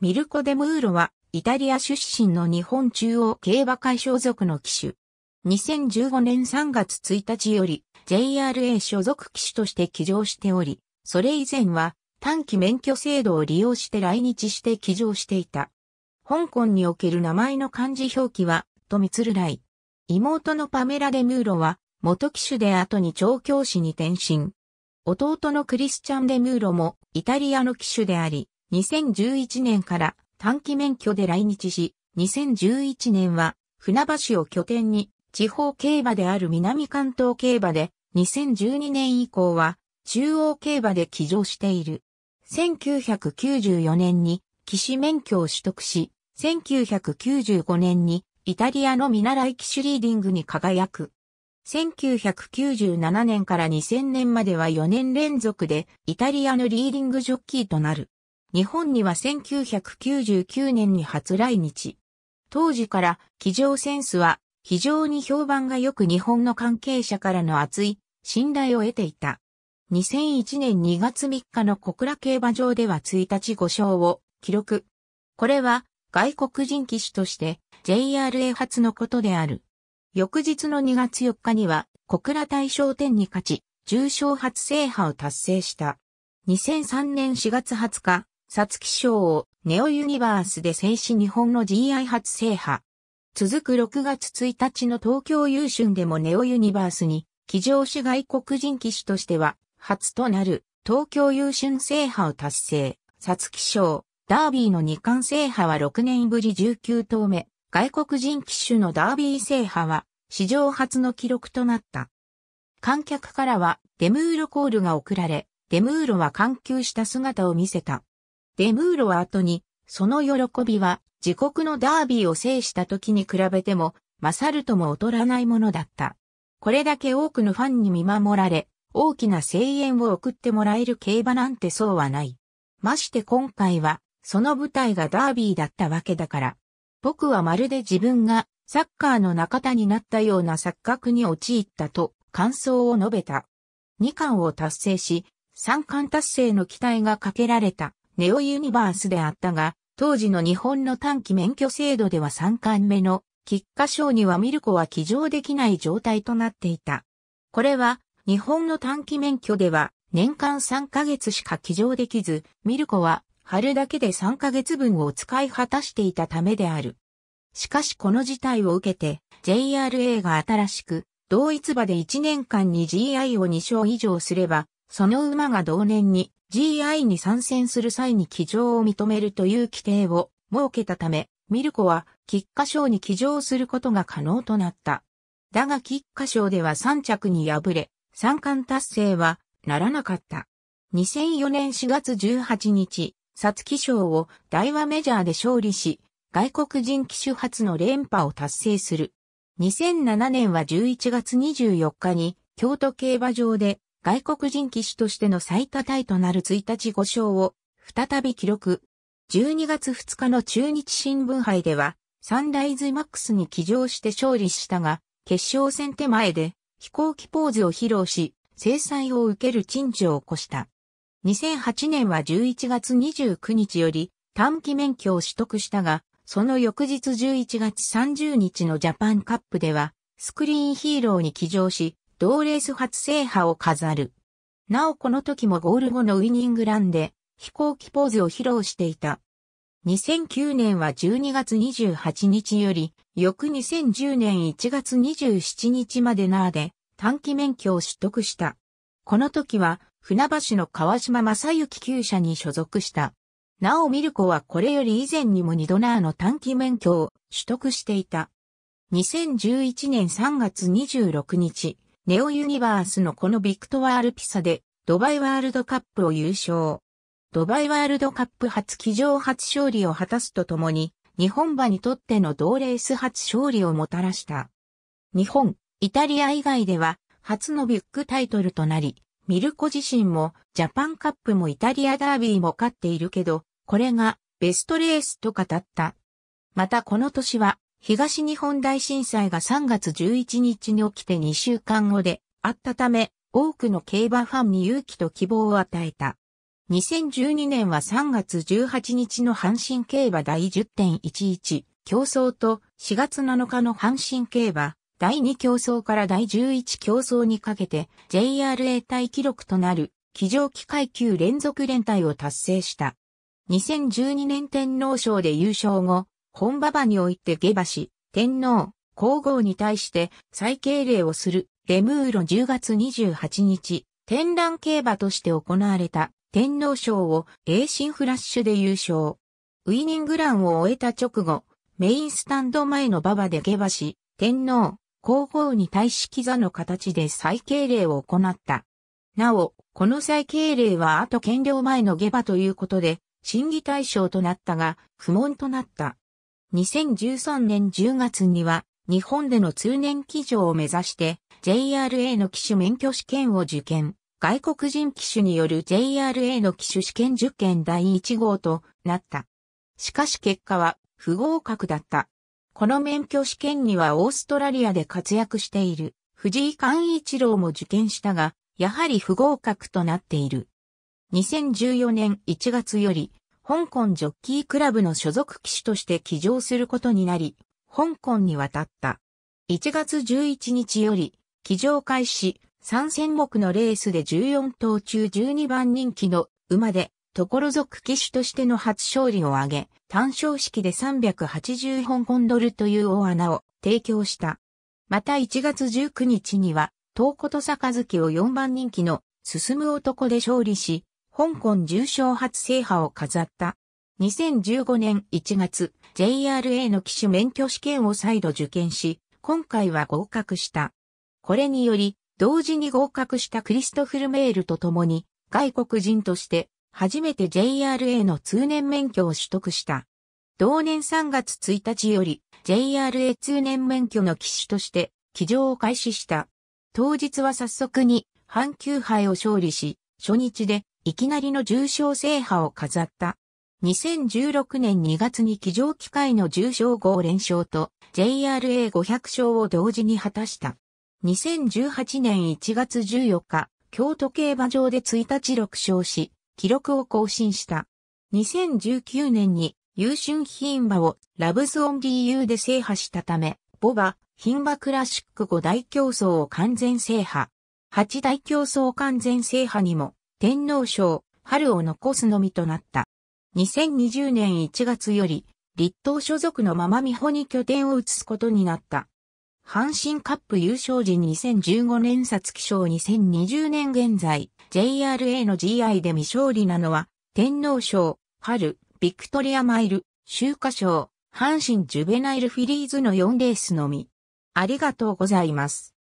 ミルコ・デ・ムーロは、イタリア出身の日本中央競馬会所属の騎手。2015年3月1日より JRA 所属騎手として騎乗しており、それ以前は短期免許制度を利用して来日して騎乗していた。香港における名前の漢字表記は、とみつるい。妹のパメラ・デ・ムーロは、元騎手で後に調教師に転身。弟のクリスチャン・デ・ムーロもイタリアの騎手であり、2011年から短期免許で来日し、2011年は船橋を拠点に地方競馬である南関東競馬で、2012年以降は中央競馬で騎乗している。1994年に騎士免許を取得し、1995年にイタリアの見習い騎手リーディングに輝く。1997年から2000年までは4年連続でイタリアのリーディングジョッキーとなる。日本には1999年に初来日。当時から、騎乗センスは、非常に評判が良く日本の関係者からの厚い信頼を得ていた。2001年2月3日の小倉競馬場では1日5勝を記録。これは外国人騎手として JRA 初のことである。翌日の2月4日には小倉大賞店に勝ち、重賞初制覇を達成した。2003年4月20日、サツキ賞をネオユニバースで制止日本の GI 初制覇。続く6月1日の東京優春でもネオユニバースに、騎乗主外国人騎手としては、初となる東京優春制覇を達成。サツキ賞、ダービーの2冠制覇は6年ぶり19頭目。外国人騎手のダービー制覇は、史上初の記録となった。観客からは、デムーロコールが送られ、デムーロは緩急した姿を見せた。デムーロは後に、その喜びは、自国のダービーを制した時に比べても、勝るとも劣らないものだった。これだけ多くのファンに見守られ、大きな声援を送ってもらえる競馬なんてそうはない。まして今回は、その舞台がダービーだったわけだから。僕はまるで自分がサッカーの仲田になったような錯覚に陥ったと感想を述べた。2冠を達成し、3冠達成の期待がかけられた。ネオユニバースであったが、当時の日本の短期免許制度では3巻目の菊花賞にはミルコは騎乗できない状態となっていた。これは日本の短期免許では年間3ヶ月しか騎乗できず、ミルコは春だけで3ヶ月分を使い果たしていたためである。しかしこの事態を受けて JRA が新しく同一場で1年間に GI を2勝以上すればその馬が同年に GI に参戦する際に騎乗を認めるという規定を設けたため、ミルコは菊花賞に騎乗することが可能となった。だが菊花賞では3着に敗れ、三冠達成はならなかった。2004年4月18日、サツキ賞を大和メジャーで勝利し、外国人騎手初の連覇を達成する。2007年は11月24日に京都競馬場で外国人騎手としての最多タイとなる1日5勝を再び記録。12月2日の中日新聞杯ではサンライズマックスに騎乗して勝利したが、決勝戦手前で飛行機ポーズを披露し、制裁を受ける陳情を起こした。2008年は11月29日より短期免許を取得したが、その翌日11月30日のジャパンカップでは、スクリーンヒーローに騎乗し、同レース初制覇を飾る。なおこの時もゴール後のウィニングランで飛行機ポーズを披露していた。2009年は12月28日より、翌2010年1月27日までなーで短期免許を取得した。この時は船橋の川島正幸厩舎に所属した。なおミルコはこれより以前にも二度ナーの短期免許を取得していた。2011年3月26日、ネオユニバースのこのビクトワール・ピサで、ドバイワールドカップを優勝。ドバイワールドカップ初騎乗初勝利を果たすとともに、日本馬にとっての同レース初勝利をもたらした。日本、イタリア以外では、初のビッグタイトルとなり、ミルコ自身もジャパンカップもイタリアダービーも勝っているけど、これがベストレースと語った。またこの年は東日本大震災が3月11日に起きて2週間後であったため、多くの競馬ファンに勇気と希望を与えた。2012年は3月18日の阪神競馬第10.11競争と4月7日の阪神競馬第2競争から第11競争にかけて JRA 対記録となる騎乗機階級連続連帯を達成した。2012年天皇賞で優勝後、本馬場において下馬し、天皇、皇后に対して再敬礼をする、レムーロ10月28日、天覧競馬として行われた天皇賞を英進フラッシュで優勝。ウィニングランを終えた直後、メインスタンド前の馬場で下馬し、天皇、皇后に対し膝の形で再敬礼を行った。なお、この再敬礼は後検領前の下馬ということで、審議対象となったが、不問となった。2013年10月には、日本での通年騎場を目指して、JRA の機種免許試験を受験。外国人機種による JRA の機種試験受験第1号となった。しかし結果は不合格だった。この免許試験にはオーストラリアで活躍している藤井寛一郎も受験したが、やはり不合格となっている。2014年1月より香港ジョッキークラブの所属騎手として騎乗することになり、香港に渡った。1月11日より、騎乗開始、3戦目のレースで14頭中12番人気の馬で、所属騎手としての初勝利を挙げ、単勝式で380香港ドルという大穴を提供した。また1月19日には、東こと杯を4番人気の進む男で勝利し、香港重賞初制覇を飾った。2015年1月、JRA の騎手免許試験を再度受験し、今回は合格した。これにより、同時に合格したクリストフルメールと共に、外国人として、初めて JRA の通年免許を取得した。同年3月1日より JRA 通年免許の騎手として騎乗を開始した。当日は早速に阪急杯を勝利し、初日でいきなりの重賞制覇を飾った。2016年2月に騎乗機会の重賞5連勝と JRA500 勝を同時に果たした。2018年1月14日、京都競馬場で1日6勝し、記録を更新した。2019年に優春品馬をラブズオン DU で制覇したため、ボバ、品馬クラシック5大競争を完全制覇。8大競争完全制覇にも天皇賞、春を残すのみとなった。2020年1月より、立東所属のまま美穂に拠点を移すことになった。阪神カップ優勝時2015年札記賞2020年現在、JRA の GI で未勝利なのは、天皇賞、春、ビクトリアマイル、秋華賞、阪神ジュベナイルフィリーズの4レースのみ。ありがとうございます。